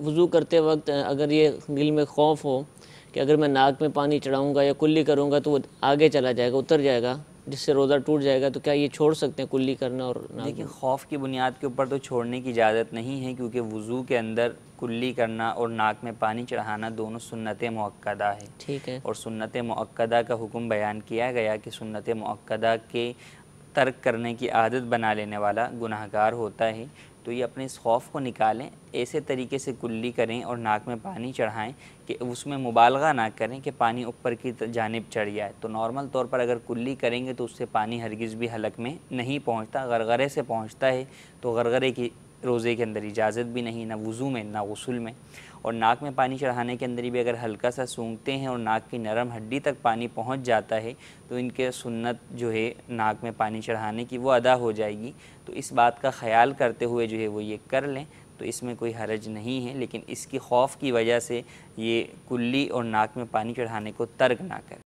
वज़ू करते वक्त अगर ये दिल में खौफ हो कि अगर मैं नाक में पानी चढ़ाऊँगा या कुल्ली करूँगा तो वो आगे चला जाएगा उतर जाएगा जिससे रोज़ा टूट जाएगा तो क्या ये छोड़ सकते हैं कुल्ली करना और देखिए खौफ की बुनियाद के ऊपर तो छोड़ने की इजाज़त नहीं है क्योंकि वज़ू के अंदर कुल्ली करना और नाक में पानी चढ़ाना दोनों सुन्नत मक्दा है ठीक है और सुन्नत मक्दा का हुक्म बयान किया गया कि सुन्नत मक्दा के तर्क करने की आदत बना लेने वाला गुनाहगार होता है तो ये अपने इस खौफ को निकालें ऐसे तरीके से कुल्ली करें और नाक में पानी चढ़ाएं कि उसमें मुबालगा ना करें कि पानी ऊपर की जानब चढ़ जाए तो नॉर्मल तौर पर अगर कुल्ली करेंगे तो उससे पानी हरगिज़ भी हलक में नहीं पहुँचता गरगरे से पहुँचता है तो गरगरे की रोज़े के अंदर इजाज़त भी नहीं ना वज़ू में ना गसूल में और नाक में पानी चढ़ाने के अंदर भी अगर हल्का सा सूंघते हैं और नाक की नरम हड्डी तक पानी पहुंच जाता है तो इनके सुन्नत जो है नाक में पानी चढ़ाने की वो अदा हो जाएगी तो इस बात का ख्याल करते हुए जो है वो ये कर लें तो इसमें कोई हरज नहीं है लेकिन इसकी खौफ की वजह से ये कुल्ली और नाक में पानी चढ़ाने को तर्क ना करें